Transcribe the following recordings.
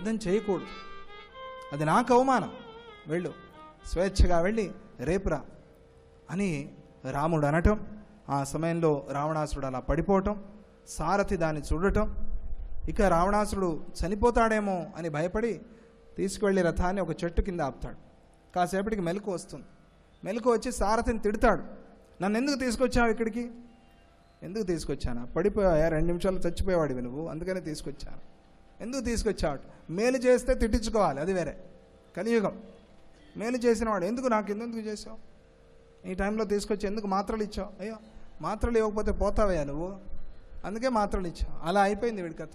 యుద్ధం చేయకూడదు అది నాకు అవమానం వెళ్ళు స్వేచ్ఛగా వెళ్ళి రేపురా అని రాముడు అనటం ఆ సమయంలో రావణాసుడు అలా పడిపోవటం సారథి దాన్ని చూడటం ఇక రావణాసుడు చనిపోతాడేమో అని భయపడి తీసుకువెళ్ళి రథాన్ని ఒక చెట్టు కింద ఆపుతాడు కాసేపటికి మెలకు వస్తుంది మెలకు వచ్చి సారథిని తిడతాడు నన్ను ఎందుకు తీసుకొచ్చావు ఇక్కడికి ఎందుకు తీసుకొచ్చాను పడిపోయా రెండు నిమిషాలు చచ్చిపోయేవాడివి నువ్వు అందుకనే తీసుకొచ్చాను ఎందుకు తీసుకొచ్చాడు మేలు చేస్తే తిట్టించుకోవాలి అది వేరే కలియుగం మేలు చేసినవాడు ఎందుకు నాకు ఎందుకు చేసావు ఈ టైంలో తీసుకొచ్చి ఎందుకు మాత్రలు ఇచ్చావు అయ్యో మాత్రలు ఇవ్వకపోతే పోతావయ్యా నువ్వు అందుకే మాత్రలు ఇచ్చావు అలా అయిపోయింది వీడి కథ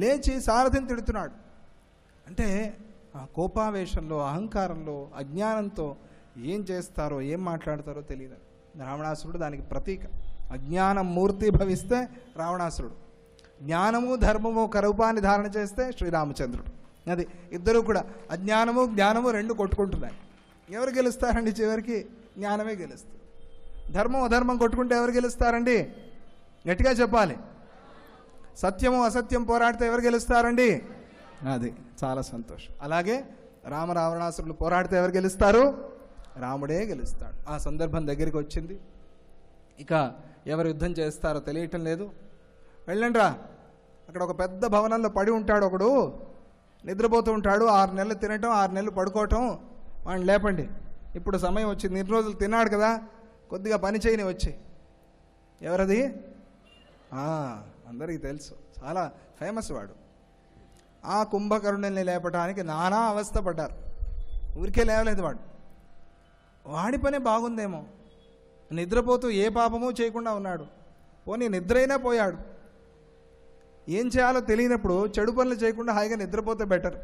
లేచి సారథిని తిడుతున్నాడు అంటే ఆ కోపావేశంలో అహంకారంలో అజ్ఞానంతో ఏం చేస్తారో ఏం మాట్లాడతారో తెలియదు రావణాసురుడు దానికి ప్రతీక అజ్ఞానం మూర్తి భవిస్తే రావణాసురుడు జ్ఞానము ధర్మము రూపాన్ని ధారణ చేస్తే శ్రీరామచంద్రుడు అది ఇద్దరు కూడా అజ్ఞానము జ్ఞానము రెండు కొట్టుకుంటున్నాయి ఎవరు గెలుస్తారండి చివరికి జ్ఞానమే గెలుస్తుంది ధర్మం అధర్మం కొట్టుకుంటే ఎవరు గెలుస్తారండి గట్టిగా చెప్పాలి సత్యము అసత్యం పోరాడితే ఎవరు గెలుస్తారండి అది చాలా సంతోషం అలాగే రామరావణాసురులు పోరాడితే ఎవరు గెలుస్తారు రాముడే గెలుస్తాడు ఆ సందర్భం దగ్గరికి వచ్చింది ఇక ఎవరు యుద్ధం చేస్తారో తెలియటం లేదు వెళ్ళండి రా అక్కడ ఒక పెద్ద భవనంలో పడి ఉంటాడు ఒకడు నిద్రపోతూ ఉంటాడు ఆరు నెలలు తినటం ఆరు నెలలు పడుకోవటం వాడిని లేపండి ఇప్పుడు సమయం వచ్చింది ఇన్ని రోజులు తిన్నాడు కదా కొద్దిగా పని చేయని వచ్చి ఎవరది అందరికీ తెలుసు చాలా ఫేమస్ వాడు ఆ కుంభకరుణుల్ని లేపడానికి నానా అవస్థ పడ్డారు ఊరికే లేవలేదు వాడు వాడి పని బాగుందేమో నిద్రపోతూ ఏ పాపమూ చేయకుండా ఉన్నాడు పోనీ అయినా పోయాడు ఏం చేయాలో తెలియనప్పుడు చెడు పనులు చేయకుండా హాయిగా నిద్రపోతే బెటర్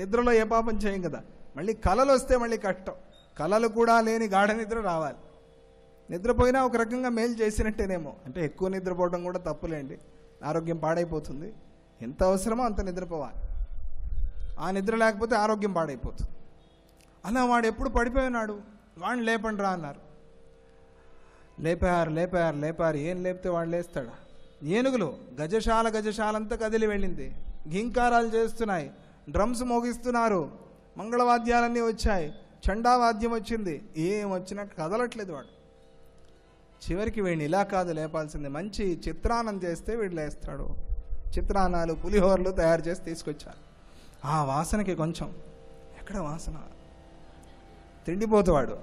నిద్రలో ఏ పాపం చేయం కదా మళ్ళీ కళలు వస్తే మళ్ళీ కష్టం కళలు కూడా లేని గాఢ నిద్ర రావాలి నిద్రపోయినా ఒక రకంగా మేలు చేసినట్టేనేమో అంటే ఎక్కువ నిద్రపోవడం కూడా తప్పులేండి ఆరోగ్యం పాడైపోతుంది ఎంత అవసరమో అంత నిద్రపోవాలి ఆ నిద్ర లేకపోతే ఆరోగ్యం పాడైపోతుంది అలా వాడు ఎప్పుడు పడిపోయినాడు వాడిని లేపండి రా అన్నారు లేపారు లేపారు లేపారు ఏం లేపితే వాడు లేస్తాడు ఏనుగులు గజశాల గజశాలంతా కదిలి వెళ్ళింది ఘింకారాలు చేస్తున్నాయి డ్రమ్స్ మోగిస్తున్నారు మంగళవాద్యాలన్నీ వచ్చాయి చండావాద్యం వచ్చింది ఏం వచ్చినా కదలట్లేదు వాడు చివరికి వీడిని ఇలా కాదు లేపాల్సింది మంచి చిత్రాన్నం చేస్తే వీడు లేస్తాడు చిత్రాన్నాలు పులిహోరలు తయారు చేసి తీసుకొచ్చారు ఆ వాసనకి కొంచెం ఎక్కడ వాసన తిండిపోతువాడు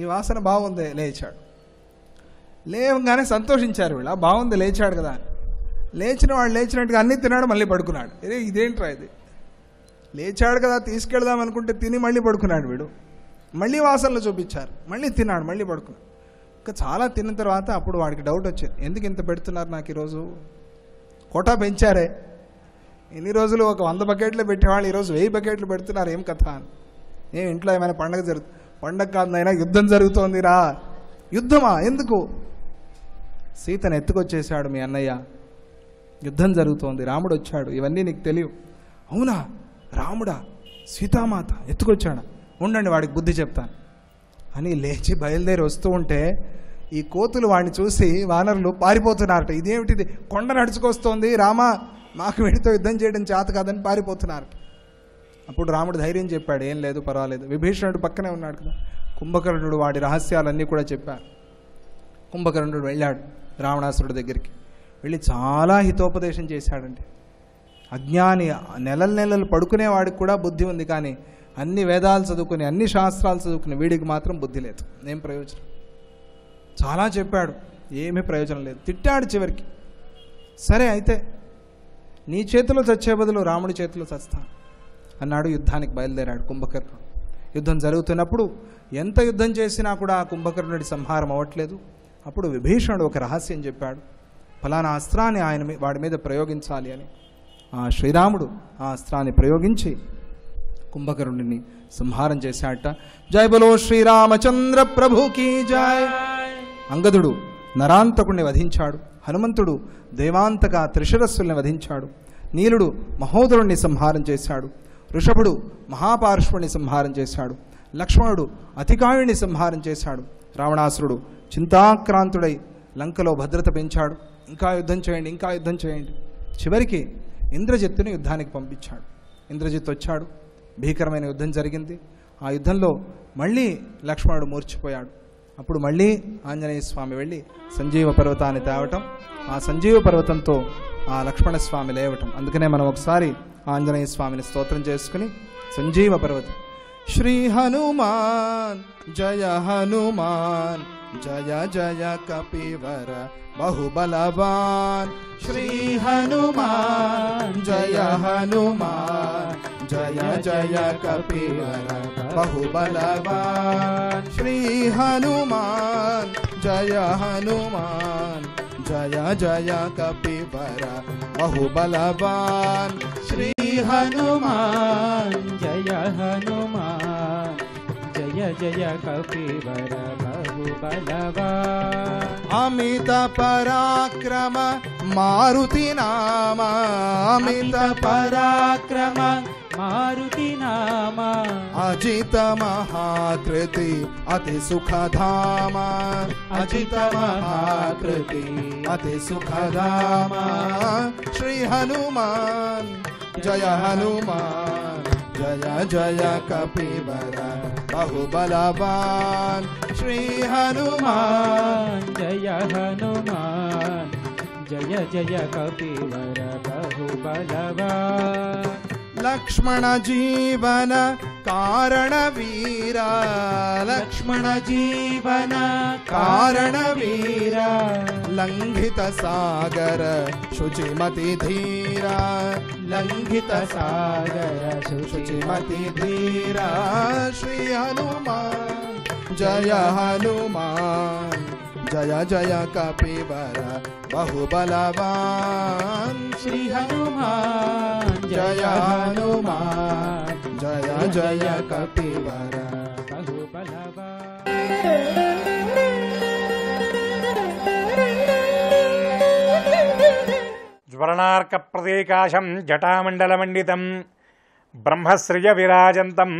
ఈ వాసన బాగుంది లేచాడు లేవగానే సంతోషించారు వీళ్ళ బాగుంది లేచాడు కదా లేచిన వాడు లేచినట్టుగా అన్నీ తిన్నాడు మళ్ళీ పడుకున్నాడు అరే ఇదేంట్రా ఇది లేచాడు కదా తీసుకెళ్దాం అనుకుంటే తిని మళ్ళీ పడుకున్నాడు వీడు మళ్ళీ వాసనలు చూపించారు మళ్ళీ తిన్నాడు మళ్ళీ పడుకున్నాడు ఇంకా చాలా తిన్న తర్వాత అప్పుడు వాడికి డౌట్ వచ్చింది ఎందుకు ఇంత పెడుతున్నారు నాకు ఈరోజు కోటా పెంచారే ఎన్ని రోజులు ఒక వంద బకెట్లు పెట్టేవాళ్ళు ఈరోజు వెయ్యి బకెట్లు పెడుతున్నారు ఏం కథ అని ఏం ఇంట్లో ఏమైనా పండగ జరుగుతుంది పండగ కాదు యుద్ధం జరుగుతోందిరా యుద్ధమా ఎందుకు సీతను ఎత్తుకొచ్చేసాడు మీ అన్నయ్య యుద్ధం జరుగుతోంది రాముడు వచ్చాడు ఇవన్నీ నీకు తెలియవు అవునా రాముడా సీతామాత ఎత్తుకొచ్చాడా ఉండండి వాడికి బుద్ధి చెప్తాను అని లేచి బయలుదేరి వస్తూ ఉంటే ఈ కోతులు వాడిని చూసి వానరులు పారిపోతున్నారట ఇదేమిటిది కొండ నడుచుకొస్తోంది రామ మాకు వీడితో యుద్ధం చేయడం చేత కాదని పారిపోతున్నారట అప్పుడు రాముడు ధైర్యం చెప్పాడు ఏం లేదు పర్వాలేదు విభీషణుడు పక్కనే ఉన్నాడు కదా కుంభకర్ణుడు వాడి రహస్యాలన్నీ కూడా చెప్పారు కుంభకర్ణుడు వెళ్ళాడు రావణాసురుడి దగ్గరికి వెళ్ళి చాలా హితోపదేశం చేశాడండి అజ్ఞాని నెలల నెలలు పడుకునేవాడికి కూడా బుద్ధి ఉంది కానీ అన్ని వేదాలు చదువుకుని అన్ని శాస్త్రాలు చదువుకుని వీడికి మాత్రం బుద్ధి లేదు ఏం ప్రయోజనం చాలా చెప్పాడు ఏమీ ప్రయోజనం లేదు తిట్టాడు చివరికి సరే అయితే నీ చేతిలో చచ్చే బదులు రాముడి చేతిలో చస్తా అన్నాడు యుద్ధానికి బయలుదేరాడు కుంభకర్ణుడు యుద్ధం జరుగుతున్నప్పుడు ఎంత యుద్ధం చేసినా కూడా ఆ కుంభకర్ణుడి సంహారం అవ్వట్లేదు అప్పుడు విభీషణుడు ఒక రహస్యం చెప్పాడు ఫలానా అస్త్రాన్ని ఆయన వాడి మీద ప్రయోగించాలి అని ఆ శ్రీరాముడు ఆ అస్త్రాన్ని ప్రయోగించి కుంభకరుణ్ణిని సంహారం చేశాడట జయ బలో శ్రీరామచంద్ర ప్రభుకి జాయ్ అంగదుడు నరాంతకుణ్ణి వధించాడు హనుమంతుడు దేవాంతక త్రిశిరస్సుల్ని వధించాడు నీలుడు మహోదరుణ్ణి సంహారం చేశాడు ఋషభుడు మహాపార్శ్వుని సంహారం చేశాడు లక్ష్మణుడు అతికాయుణ్ణి సంహారం చేశాడు రావణాసురుడు చింతాక్రాంతుడై లంకలో భద్రత పెంచాడు ఇంకా యుద్ధం చేయండి ఇంకా యుద్ధం చేయండి చివరికి ఇంద్రజిత్తుని యుద్ధానికి పంపించాడు ఇంద్రజిత్ వచ్చాడు భీకరమైన యుద్ధం జరిగింది ఆ యుద్ధంలో మళ్ళీ లక్ష్మణుడు మూర్చిపోయాడు అప్పుడు మళ్ళీ ఆంజనేయ స్వామి వెళ్ళి సంజీవ పర్వతాన్ని తేవటం ఆ సంజీవ పర్వతంతో ఆ లక్ష్మణ స్వామి లేవటం అందుకనే మనం ఒకసారి ఆంజనేయ స్వామిని స్తోత్రం చేసుకుని సంజీవ పర్వతం శ్రీ హనుమాన్ జయ హనుమాన్ जय जय कपिवर बहुबलवान श्री हनुमान जय हनुमान जय जय कपिवर बहुबलवान श्री हनुमान जय हनुमान जय जय कपिवर बहुबलवान श्री हनुमान जय हनुमान जय कपिवर बहु बलवा अमित पराक्रम मारुति नाम अमित पराक्रम मारुति नाम अजित महाकृति अति सुखधाम अजित महाकृति अति सुखधाम श्री हनुमान जय हनुमान जय जय कपिवर वर बहुबलवान् श्रीहनुमान् जय हनुमान् जय जय कपिवर वर लक्ष्मण जीवन कारण वीर लक्ष्मण जीवन कारण वीर लंघित सागर शुचिमति धीरा लंघित सागर शुचिमति धीरा श्री हनुमान జయ హనుమాన్ జయ జయ కపివర బహుబలవాన్ శ్రీ హనుమాన్ జయ హనుమాన్ జయ జయ కపివర జ్వరణార్క జ్వరణార్కప్రదేకాశం జటామండలమండితం బ్రహ్మశ్రియ విరాజంతం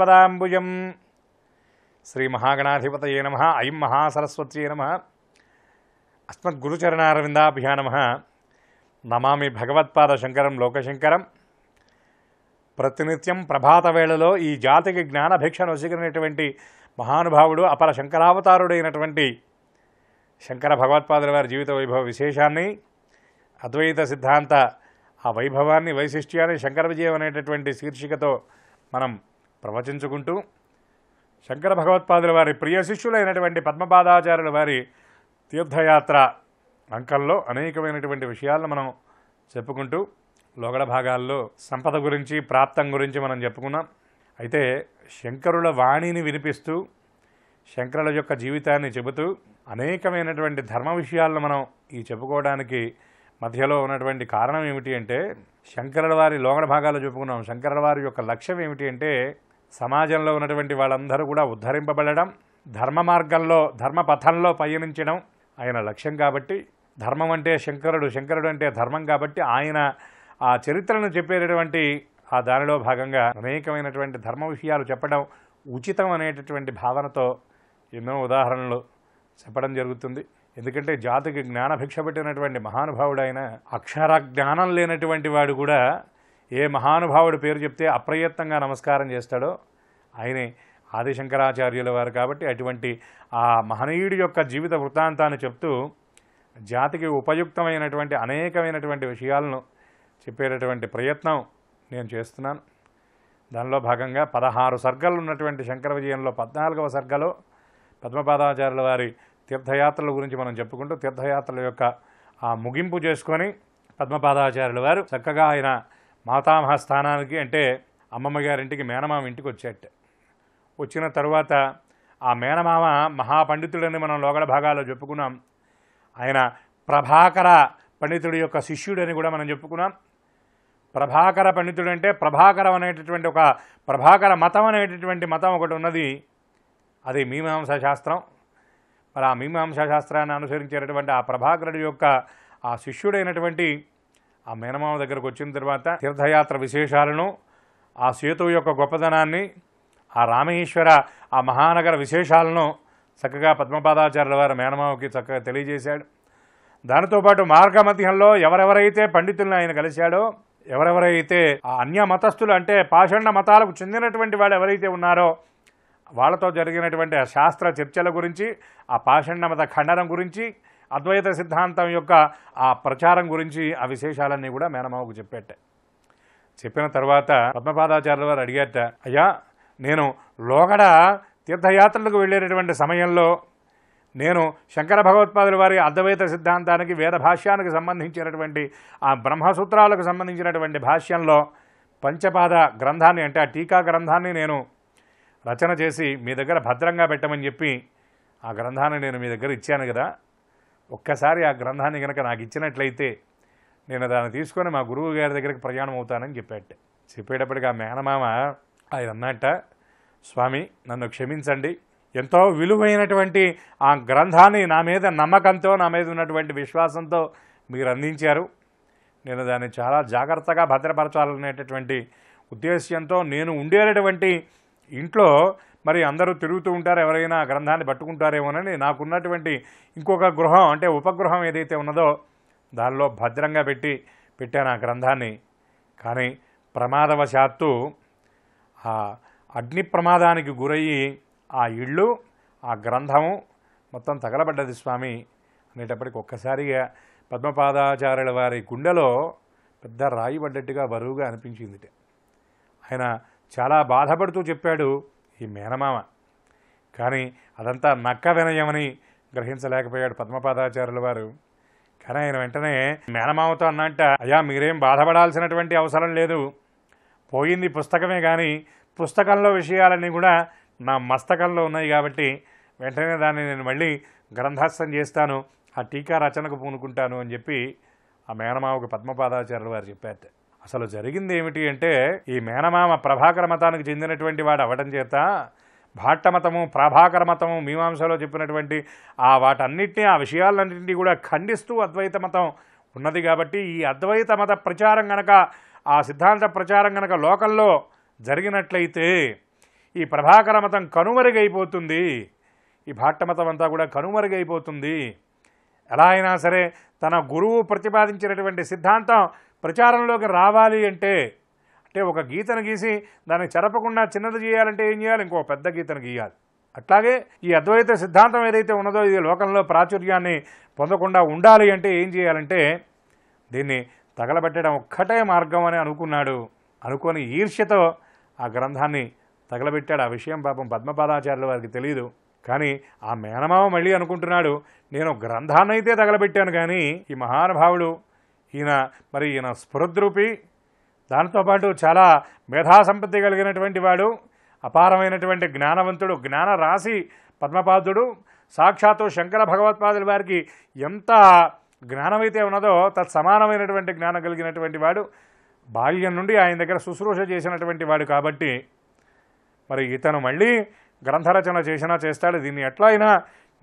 పదాంబుజం శ్రీ మహాగణాధిపతయే నమ ఐం మహాసరస్వత్యే నమ అస్మద్గురుచరణారవిందాభ్యా నమ నమామి భగవత్పాద శంకరం లోకశంకరం ప్రతినిత్యం ప్రభాత వేళలో ఈ జాతికి జ్ఞానభిక్షను వసీకరినటువంటి మహానుభావుడు అపర శంకరావతారుడైనటువంటి శంకర భగవత్పాదుల వారి జీవిత వైభవ విశేషాన్ని అద్వైత సిద్ధాంత ఆ వైభవాన్ని వైశిష్ట్యాన్ని శంకర విజయం అనేటటువంటి శీర్షికతో మనం ప్రవచించుకుంటూ శంకర భగవత్పాదుల వారి ప్రియ శిష్యులైనటువంటి పద్మపాదాచార్యుల వారి తీర్థయాత్ర అంకంలో అనేకమైనటువంటి విషయాలను మనం చెప్పుకుంటూ లోగడ భాగాల్లో సంపద గురించి ప్రాప్తం గురించి మనం చెప్పుకున్నాం అయితే శంకరుల వాణిని వినిపిస్తూ శంకరుల యొక్క జీవితాన్ని చెబుతూ అనేకమైనటువంటి ధర్మ విషయాలను మనం ఈ చెప్పుకోవడానికి మధ్యలో ఉన్నటువంటి కారణం ఏమిటి అంటే శంకరుల వారి లోగడ భాగాలు చెప్పుకున్నాం శంకరుల వారి యొక్క లక్ష్యం ఏమిటి అంటే సమాజంలో ఉన్నటువంటి వాళ్ళందరూ కూడా ఉద్ధరింపబడడం ధర్మ మార్గంలో ధర్మ పథంలో పయనించడం ఆయన లక్ష్యం కాబట్టి ధర్మం అంటే శంకరుడు శంకరుడు అంటే ధర్మం కాబట్టి ఆయన ఆ చరిత్రను చెప్పేటటువంటి ఆ దానిలో భాగంగా అనేకమైనటువంటి ధర్మ విషయాలు చెప్పడం ఉచితం అనేటటువంటి భావనతో ఎన్నో ఉదాహరణలు చెప్పడం జరుగుతుంది ఎందుకంటే జాతికి జ్ఞానభిక్ష పెట్టినటువంటి మహానుభావుడైన అక్షర జ్ఞానం లేనటువంటి వాడు కూడా ఏ మహానుభావుడి పేరు చెప్తే అప్రయత్నంగా నమస్కారం చేస్తాడో ఆయనే ఆదిశంకరాచార్యుల వారు కాబట్టి అటువంటి ఆ మహనీయుడి యొక్క జీవిత వృత్తాంతాన్ని చెప్తూ జాతికి ఉపయుక్తమైనటువంటి అనేకమైనటువంటి విషయాలను చెప్పేటటువంటి ప్రయత్నం నేను చేస్తున్నాను దానిలో భాగంగా పదహారు సర్గలు ఉన్నటువంటి శంకర విజయంలో పద్నాలుగవ సర్గలో పద్మపాదాచార్యుల వారి తీర్థయాత్రల గురించి మనం చెప్పుకుంటూ తీర్థయాత్రల యొక్క ఆ ముగింపు చేసుకొని పద్మపాదాచార్యుల వారు చక్కగా ఆయన మాతామహ స్థానానికి అంటే అమ్మమ్మ గారింటికి మేనమామ ఇంటికి వచ్చేట వచ్చిన తర్వాత ఆ మేనమామ మహాపండితుడని మనం లోగడ భాగాల్లో చెప్పుకున్నాం ఆయన ప్రభాకర పండితుడి యొక్క శిష్యుడని కూడా మనం చెప్పుకున్నాం ప్రభాకర పండితుడు అంటే ప్రభాకరం అనేటటువంటి ఒక ప్రభాకర మతం అనేటటువంటి మతం ఒకటి ఉన్నది అది మీమాంసా శాస్త్రం మరి ఆ మీమాంసా శాస్త్రాన్ని అనుసరించేటటువంటి ఆ ప్రభాకరుడి యొక్క ఆ శిష్యుడైనటువంటి ఆ మేనమామ దగ్గరకు వచ్చిన తర్వాత తీర్థయాత్ర విశేషాలను ఆ సేతు యొక్క గొప్పతనాన్ని ఆ రామేశ్వర ఆ మహానగర విశేషాలను చక్కగా పద్మపాదాచార్యుల వారు మేనమావకి చక్కగా తెలియజేశాడు దానితోపాటు మార్గమధ్యంలో ఎవరెవరైతే పండితులను ఆయన కలిశాడో ఎవరెవరైతే ఆ అన్య మతస్థులు అంటే పాషండ మతాలకు చెందినటువంటి వాళ్ళు ఎవరైతే ఉన్నారో వాళ్ళతో జరిగినటువంటి శాస్త్ర చర్చల గురించి ఆ పాషండ మత ఖండనం గురించి అద్వైత సిద్ధాంతం యొక్క ఆ ప్రచారం గురించి ఆ విశేషాలన్నీ కూడా మేనమావకు చెప్పేట చెప్పిన తర్వాత పద్మపాదాచార్యుల వారు అడిగేట అయ్యా నేను లోగడ తీర్థయాత్రలకు వెళ్ళేటటువంటి సమయంలో నేను శంకర భగవత్పాదుల వారి అద్వైత సిద్ధాంతానికి వేద భాష్యానికి సంబంధించినటువంటి ఆ బ్రహ్మసూత్రాలకు సంబంధించినటువంటి భాష్యంలో పంచపాద గ్రంథాన్ని అంటే ఆ టీకా గ్రంథాన్ని నేను రచన చేసి మీ దగ్గర భద్రంగా పెట్టమని చెప్పి ఆ గ్రంథాన్ని నేను మీ దగ్గర ఇచ్చాను కదా ఒక్కసారి ఆ గ్రంథాన్ని కనుక నాకు ఇచ్చినట్లయితే నేను దాన్ని తీసుకొని మా గురువు గారి దగ్గరికి ప్రయాణం అవుతానని చెప్పాట చెప్పేటప్పటికి ఆ మేనమామ ఆయన అన్నట్ట స్వామి నన్ను క్షమించండి ఎంతో విలువైనటువంటి ఆ గ్రంథాన్ని నా మీద నమ్మకంతో నా మీద ఉన్నటువంటి విశ్వాసంతో మీరు అందించారు నేను దాన్ని చాలా జాగ్రత్తగా భద్రపరచాలనేటటువంటి ఉద్దేశ్యంతో నేను ఉండేటటువంటి ఇంట్లో మరి అందరూ తిరుగుతూ ఉంటారు ఎవరైనా గ్రంథాన్ని పట్టుకుంటారేమోనని నాకున్నటువంటి ఇంకొక గృహం అంటే ఉపగృహం ఏదైతే ఉన్నదో దానిలో భద్రంగా పెట్టి పెట్టాను ఆ గ్రంథాన్ని కానీ ప్రమాదవశాత్తు ఆ అగ్ని ప్రమాదానికి గురయ్యి ఆ ఇళ్ళు ఆ గ్రంథము మొత్తం తగలబడ్డది స్వామి అనేటప్పటికి ఒక్కసారిగా పద్మపాదాచార్యుల వారి గుండెలో పెద్ద రాయి పడ్డట్టుగా బరువుగా అనిపించింది ఆయన చాలా బాధపడుతూ చెప్పాడు ఈ మేనమామ కానీ అదంతా నక్క వినయమని గ్రహించలేకపోయాడు పద్మపాదాచార్యుల వారు కానీ ఆయన వెంటనే మేనమామతో అన్నంట అయ్యా మీరేం బాధపడాల్సినటువంటి అవసరం లేదు పోయింది పుస్తకమే కానీ పుస్తకంలో విషయాలన్నీ కూడా నా మస్తకంలో ఉన్నాయి కాబట్టి వెంటనే దాన్ని నేను మళ్ళీ గ్రంథస్థం చేస్తాను ఆ టీకా రచనకు పూనుకుంటాను అని చెప్పి ఆ మేనమావకు పద్మపాదాచార్యుల వారు చెప్పారు అసలు జరిగింది ఏమిటి అంటే ఈ మేనమామ ప్రభాకర మతానికి చెందినటువంటి వాడు అవ్వటం చేత భాట్టమతము ప్రభాకర మతము మీమాంసలో చెప్పినటువంటి ఆ వాటన్నిటినీ ఆ విషయాలన్నింటినీ కూడా ఖండిస్తూ అద్వైత మతం ఉన్నది కాబట్టి ఈ అద్వైత మత ప్రచారం గనక ఆ సిద్ధాంత ప్రచారం గనక లోకల్లో జరిగినట్లయితే ఈ ప్రభాకర మతం కనుమరుగైపోతుంది ఈ భాట్టమతం అంతా కూడా కనుమరుగైపోతుంది ఎలా అయినా సరే తన గురువు ప్రతిపాదించినటువంటి సిద్ధాంతం ప్రచారంలోకి రావాలి అంటే అంటే ఒక గీతను గీసి దాన్ని చెరపకుండా చిన్నది చేయాలంటే ఏం చేయాలి ఇంకో పెద్ద గీతను గీయాలి అట్లాగే ఈ అద్వైత సిద్ధాంతం ఏదైతే ఉన్నదో ఇది లోకంలో ప్రాచుర్యాన్ని పొందకుండా ఉండాలి అంటే ఏం చేయాలంటే దీన్ని తగలబెట్టడం ఒక్కటే మార్గం అని అనుకున్నాడు అనుకొని ఈర్ష్యతో ఆ గ్రంథాన్ని తగలబెట్టాడు ఆ విషయం పాపం పద్మపాదాచార్యుల వారికి తెలియదు కానీ ఆ మేనమామ మళ్ళీ అనుకుంటున్నాడు నేను గ్రంథాన్నైతే తగలబెట్టాను కానీ ఈ మహానుభావుడు ఈయన మరి ఈయన స్ఫురద్రూపి దాంతోపాటు చాలా మేధాసంపత్తి కలిగినటువంటి వాడు అపారమైనటువంటి జ్ఞానవంతుడు జ్ఞాన రాశి పద్మపాదుడు సాక్షాత్తు శంకర భగవత్పాదుల వారికి ఎంత జ్ఞానమైతే ఉన్నదో తత్సమానమైనటువంటి జ్ఞానం కలిగినటువంటి వాడు బాల్యం నుండి ఆయన దగ్గర శుశ్రూష చేసినటువంటి వాడు కాబట్టి మరి ఇతను మళ్ళీ గ్రంథరచన చేసినా చేస్తాడు దీన్ని ఎట్లా అయినా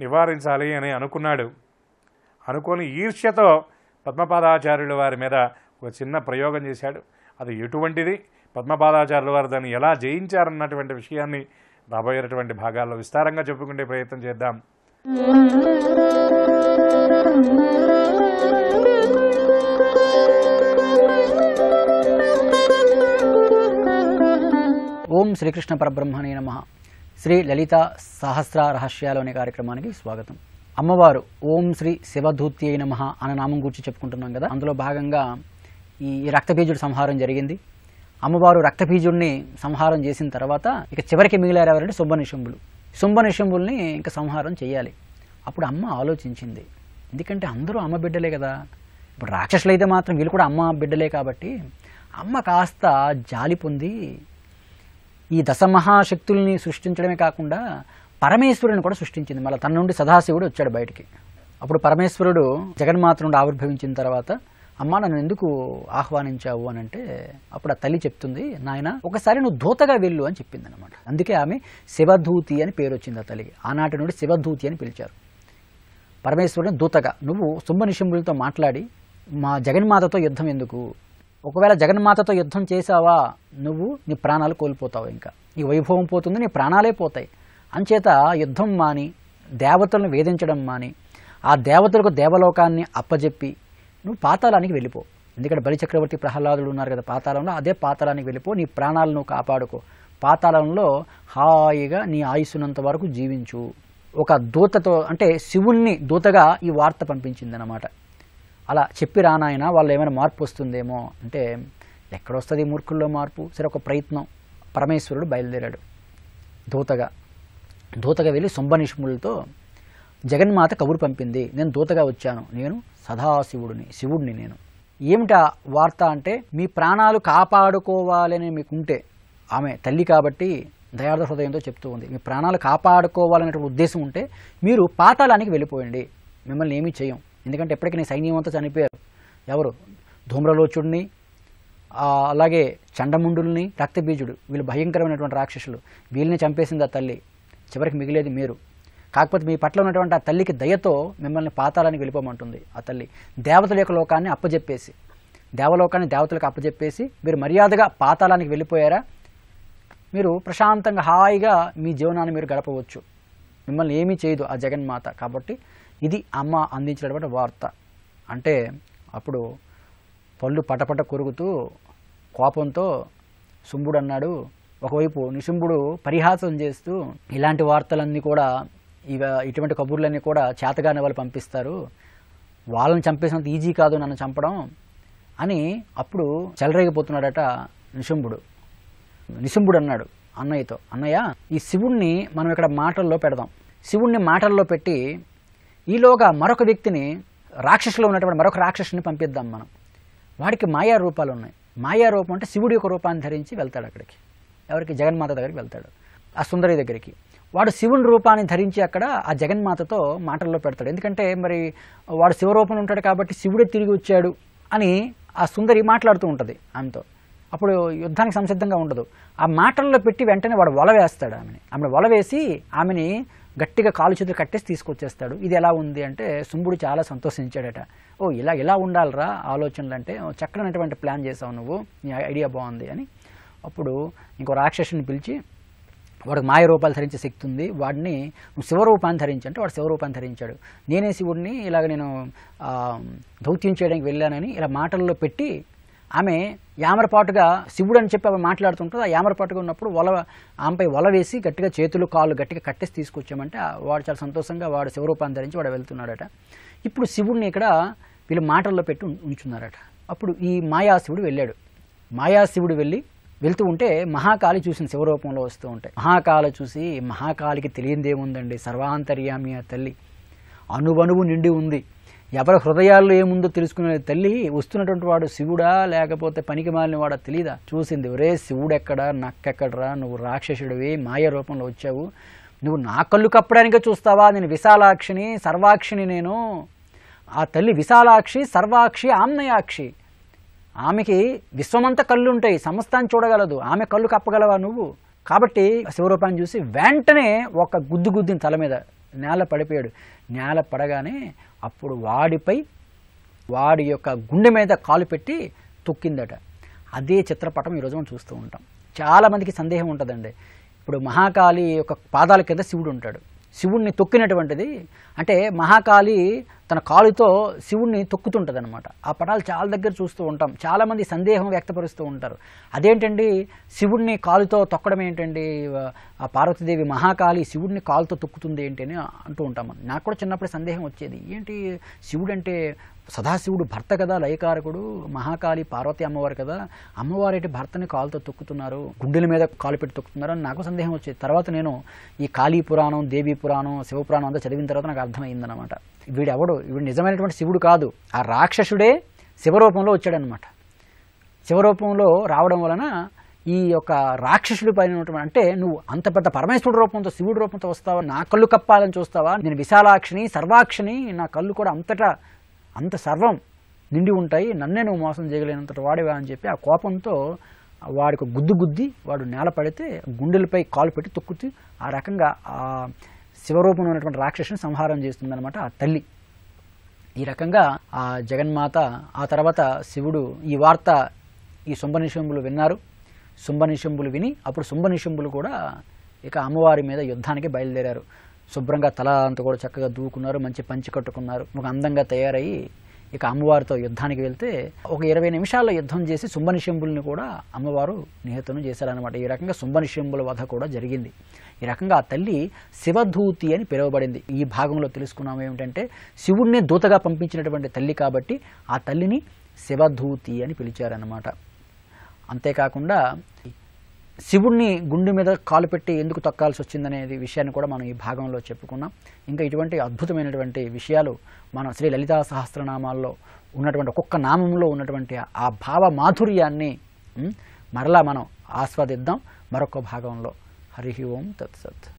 నివారించాలి అని అనుకున్నాడు అనుకొని ఈర్ష్యతో పద్మపాదాచార్యుల వారి మీద ఒక చిన్న ప్రయోగం చేశాడు అది ఎటువంటిది పద్మపాదాచార్యుల వారు దాన్ని ఎలా జయించారన్నటువంటి విషయాన్ని రాబోయేటువంటి భాగాల్లో విస్తారంగా చెప్పుకునే ప్రయత్నం చేద్దాం ఓం శ్రీకృష్ణ పరబ్రహ్మణే నమ శ్రీ లలిత సహస్ర రహస్యాలు అనే కార్యక్రమానికి స్వాగతం అమ్మవారు ఓం శ్రీ శివధూత్యై నమ అనే నామం గురించి చెప్పుకుంటున్నాం కదా అందులో భాగంగా ఈ రక్తబీజుడు సంహారం జరిగింది అమ్మవారు రక్తబీజుడిని సంహారం చేసిన తర్వాత ఇక చివరికి మిగిలారు ఎవరంటే శుంభనిశుంభులు శుంభనిశుంభుల్ని ఇంకా సంహారం చేయాలి అప్పుడు అమ్మ ఆలోచించింది ఎందుకంటే అందరూ అమ్మ బిడ్డలే కదా ఇప్పుడు రాక్షసులు అయితే మాత్రం వీళ్ళు కూడా అమ్మ బిడ్డలే కాబట్టి అమ్మ కాస్త జాలి పొంది ఈ దశమహాశక్తుల్ని సృష్టించడమే కాకుండా పరమేశ్వరుని కూడా సృష్టించింది మళ్ళీ తన నుండి సదాశివుడు వచ్చాడు బయటికి అప్పుడు పరమేశ్వరుడు జగన్మాత నుండి ఆవిర్భవించిన తర్వాత అమ్మ నన్ను ఎందుకు ఆహ్వానించావు అని అంటే అప్పుడు ఆ తల్లి చెప్తుంది నాయన ఒకసారి నువ్వు దూతగా వెళ్ళు అని చెప్పింది అనమాట అందుకే ఆమె శివధూతి అని పేరు వచ్చింది ఆ తల్లికి ఆనాటి నుండి శివధూతి అని పిలిచారు పరమేశ్వరుని దూతగా నువ్వు శుంభనిశుంభులతో మాట్లాడి మా జగన్మాతతో యుద్ధం ఎందుకు ఒకవేళ జగన్మాతతో యుద్ధం చేసావా నువ్వు నీ ప్రాణాలు కోల్పోతావు ఇంకా నీ వైభవం పోతుంది నీ ప్రాణాలే పోతాయి అంచేత యుద్ధం మాని దేవతలను వేధించడం మాని ఆ దేవతలకు దేవలోకాన్ని అప్పజెప్పి నువ్వు పాతాళానికి వెళ్ళిపో ఎందుకంటే బలిచక్రవర్తి ప్రహ్లాదులు ఉన్నారు కదా పాతాళంలో అదే పాతాళానికి వెళ్ళిపో నీ ప్రాణాలను కాపాడుకో పాతాళంలో హాయిగా నీ ఆయుస్సునంత వరకు జీవించు ఒక దూతతో అంటే శివుణ్ణి దూతగా ఈ వార్త పంపించిందనమాట అలా చెప్పి రానాయన వాళ్ళు ఏమైనా మార్పు వస్తుందేమో అంటే ఎక్కడొస్తుంది మూర్ఖుల్లో మార్పు సరే ఒక ప్రయత్నం పరమేశ్వరుడు బయలుదేరాడు దూతగా దూతగా వెళ్ళి సుంభనిష్ములతో జగన్మాత కబురు పంపింది నేను దూతగా వచ్చాను నేను సదాశివుడిని శివుడిని నేను ఏమిటా వార్త అంటే మీ ప్రాణాలు కాపాడుకోవాలని మీకుంటే ఆమె తల్లి కాబట్టి దయార్థ హృదయంతో చెప్తూ ఉంది మీ ప్రాణాలు కాపాడుకోవాలనే ఉద్దేశం ఉంటే మీరు పాతాళానికి వెళ్ళిపోయండి మిమ్మల్ని ఏమీ చేయం ఎందుకంటే ఎప్పటికీ నీ సైన్యం అంతా చనిపోయారు ఎవరు ధూమ్రలోచుడిని అలాగే చండముండుల్ని రక్తబీజుడు వీళ్ళు భయంకరమైనటువంటి రాక్షసులు వీళ్ళని చంపేసింది ఆ తల్లి చివరికి మిగిలేది మీరు కాకపోతే మీ పట్ల ఉన్నటువంటి ఆ తల్లికి దయతో మిమ్మల్ని పాతాలానికి వెళ్ళిపోమంటుంది ఆ తల్లి దేవతల యొక్క లోకాన్ని అప్పజెప్పేసి దేవలోకాన్ని దేవతలకు అప్పజెప్పేసి మీరు మర్యాదగా పాతాలానికి వెళ్ళిపోయారా మీరు ప్రశాంతంగా హాయిగా మీ జీవనాన్ని మీరు గడపవచ్చు మిమ్మల్ని ఏమీ చేయదు ఆ జగన్మాత కాబట్టి ఇది అమ్మ అందించినటువంటి వార్త అంటే అప్పుడు పళ్ళు పటపట కొరుగుతూ కోపంతో సుంబుడు అన్నాడు ఒకవైపు నిశుంభుడు పరిహాసం చేస్తూ ఇలాంటి వార్తలన్నీ కూడా ఇక ఇటువంటి కబుర్లన్నీ కూడా చేతగానే వాళ్ళు పంపిస్తారు వాళ్ళని చంపేసినంత ఈజీ కాదు నన్ను చంపడం అని అప్పుడు చెలరేగిపోతున్నాడట నిశుంభుడు నిశుంభుడు అన్నాడు అన్నయ్యతో అన్నయ్య ఈ శివుణ్ణి మనం ఇక్కడ మాటల్లో పెడదాం శివుణ్ణి మాటల్లో పెట్టి ఈలోగా మరొక వ్యక్తిని రాక్షసులో ఉన్నటువంటి మరొక రాక్షసుని పంపిద్దాం మనం వాడికి మాయా రూపాలు ఉన్నాయి మాయా రూపం అంటే శివుడి యొక్క రూపాన్ని ధరించి వెళ్తాడు అక్కడికి ఎవరికి జగన్మాత దగ్గరికి వెళ్తాడు ఆ సుందరి దగ్గరికి వాడు శివుని రూపాన్ని ధరించి అక్కడ ఆ జగన్మాతతో మాటల్లో పెడతాడు ఎందుకంటే మరి వాడు శివరూపం ఉంటాడు కాబట్టి శివుడే తిరిగి వచ్చాడు అని ఆ సుందరి మాట్లాడుతూ ఉంటుంది ఆమెతో అప్పుడు యుద్ధానికి సంసిద్ధంగా ఉండదు ఆ మాటల్లో పెట్టి వెంటనే వాడు వల వేస్తాడు ఆమెని ఆమెను వల వేసి ఆమెని గట్టిగా కాలు చేతులు కట్టేసి తీసుకొచ్చేస్తాడు ఇది ఎలా ఉంది అంటే సుంబుడు చాలా సంతోషించాడట ఓ ఇలా ఇలా ఉండాలిరా ఆలోచనలు అంటే చక్కనటువంటి ప్లాన్ చేసావు నువ్వు నీ ఐడియా బాగుంది అని అప్పుడు ఇంకో రాక్షసుని పిలిచి వాడికి మాయ రూపాలు ధరించే శక్తి ఉంది వాడిని నువ్వు శివరూపాన్ని ధరించి అంటే వాడు శివరూపాన్ని ధరించాడు నేనే శివుడిని ఇలాగ నేను దౌత్యం చేయడానికి వెళ్ళానని ఇలా మాటల్లో పెట్టి ఆమె యామరపాటుగా శివుడు అని చెప్పి ఆమె మాట్లాడుతుంటుంది ఆ యామరపాటుగా ఉన్నప్పుడు వల ఆమెపై వల వేసి గట్టిగా చేతులు కాళ్ళు గట్టిగా కట్టేసి తీసుకొచ్చామంటే వాడు చాలా సంతోషంగా వాడు శివరూపాన్ని ధరించి వాడు వెళ్తున్నాడట ఇప్పుడు శివుడిని ఇక్కడ వీళ్ళు మాటల్లో పెట్టి ఉంచున్నారట అప్పుడు ఈ మాయాశివుడు వెళ్ళాడు మాయాశివుడు వెళ్ళి వెళ్తూ ఉంటే మహాకాళి చూసిన శివరూపంలో వస్తూ ఉంటాయి మహాకాళి చూసి మహాకాళికి తెలియదేముందండి సర్వాంతర్యామి ఆ తల్లి అనువనువు నిండి ఉంది ఎవరి హృదయాల్లో ఏముందో తెలుసుకునే తల్లి వస్తున్నటువంటి వాడు శివుడా లేకపోతే పనికి మాలిన వాడా తెలీదా చూసింది ఒరే శివుడు ఎక్కడా నక్కెక్కడరా నువ్వు రాక్షసుడివి మాయ రూపంలో వచ్చావు నువ్వు నా కళ్ళు కప్పడానికే చూస్తావా నేను విశాలాక్షిని సర్వాక్షిని నేను ఆ తల్లి విశాలాక్షి సర్వాక్షి ఆమ్నయాక్షి ఆమెకి విశ్వమంతా కళ్ళు ఉంటాయి సమస్తాన్ని చూడగలదు ఆమె కళ్ళు కప్పగలవా నువ్వు కాబట్టి శివరూపాన్ని చూసి వెంటనే ఒక గుద్దు గుద్దిని తల మీద నేల పడిపోయాడు నేల పడగానే అప్పుడు వాడిపై వాడి యొక్క గుండె మీద కాలు పెట్టి తొక్కిందట అదే చిత్రపటం ఈరోజు మనం చూస్తూ ఉంటాం చాలామందికి సందేహం ఉంటుందండి ఇప్పుడు మహాకాళి యొక్క పాదాల కింద శివుడు ఉంటాడు శివుణ్ణి తొక్కినటువంటిది అంటే మహాకాళి తన కాలుతో శివుణ్ణి తొక్కుతుంటుంది అనమాట ఆ పటాలు చాలా దగ్గర చూస్తూ ఉంటాం చాలామంది సందేహం వ్యక్తపరుస్తూ ఉంటారు అదేంటండి శివుణ్ణి కాలుతో తొక్కడం ఏంటండి ఆ పార్వతీదేవి మహాకాళి శివుడిని కాలుతో తొక్కుతుంది ఏంటి అని అంటూ ఉంటాం నాకు కూడా చిన్నప్పుడు సందేహం వచ్చేది ఏంటి శివుడు అంటే సదాశివుడు భర్త కదా లయకారకుడు మహాకాళి పార్వతి అమ్మవారు కదా ఏంటి భర్తని కాలుతో తొక్కుతున్నారు గుండెల మీద కాలు పెట్టి తొక్కుతున్నారు అని నాకు సందేహం వచ్చేది తర్వాత నేను ఈ కాళీ పురాణం దేవీ పురాణం శివపురాణం అంతా చదివిన తర్వాత నాకు అర్థమైందనమాట వీడెవడు వీడు నిజమైనటువంటి శివుడు కాదు ఆ రాక్షసుడే శివరూపంలో వచ్చాడనమాట శివరూపంలో రావడం వలన ఈ యొక్క రాక్షసుడి పైన అంటే నువ్వు అంత పెద్ద పరమేశ్వరుడు రూపంతో శివుడు రూపంతో వస్తావా నా కళ్ళు కప్పాలని చూస్తావా నేను విశాలాక్షిని సర్వాక్షిని నా కళ్ళు కూడా అంతటా అంత సర్వం నిండి ఉంటాయి నన్నే నువ్వు మోసం చేయగలిగినంత వాడివా అని చెప్పి ఆ కోపంతో వాడికి గుద్దు గుద్ది వాడు నేల పడితే గుండెలపై కాలు పెట్టి తొక్కుతూ ఆ రకంగా శివరూపం ఉన్నటువంటి రాక్షసుని సంహారం చేస్తుందన్నమాట ఆ తల్లి ఈ రకంగా ఆ జగన్మాత ఆ తర్వాత శివుడు ఈ వార్త ఈ శుంభనిశంబులు విన్నారు శుంభనిశంబులు విని అప్పుడు శుంభనిశంబులు కూడా ఇక అమ్మవారి మీద యుద్ధానికి బయలుదేరారు శుభ్రంగా తల అంతా కూడా చక్కగా దూకున్నారు మంచి పంచి కట్టుకున్నారు ఒక అందంగా తయారయ్యి ఇక అమ్మవారితో యుద్ధానికి వెళ్తే ఒక ఇరవై నిమిషాల్లో యుద్ధం చేసి శుంభనిశంబుల్ని కూడా అమ్మవారు నిహతను చేశారనమాట ఈ రకంగా శుంభనిశంబుల వధ కూడా జరిగింది ఈ రకంగా ఆ తల్లి శివధూతి అని పిలువబడింది ఈ భాగంలో తెలుసుకున్నాం ఏమిటంటే శివుణ్ణి దూతగా పంపించినటువంటి తల్లి కాబట్టి ఆ తల్లిని శివధూతి అని పిలిచారనమాట అంతేకాకుండా శివుడిని గుండె మీద కాలు పెట్టి ఎందుకు తొక్కాల్సి వచ్చిందనేది విషయాన్ని కూడా మనం ఈ భాగంలో చెప్పుకున్నాం ఇంకా ఇటువంటి అద్భుతమైనటువంటి విషయాలు మన శ్రీ లలితా సహస్రనామాల్లో ఉన్నటువంటి ఒక్కొక్క నామంలో ఉన్నటువంటి ఆ భావ మాధుర్యాన్ని మరలా మనం ఆస్వాదిద్దాం మరొక భాగంలో హరి ఓం తత్సత్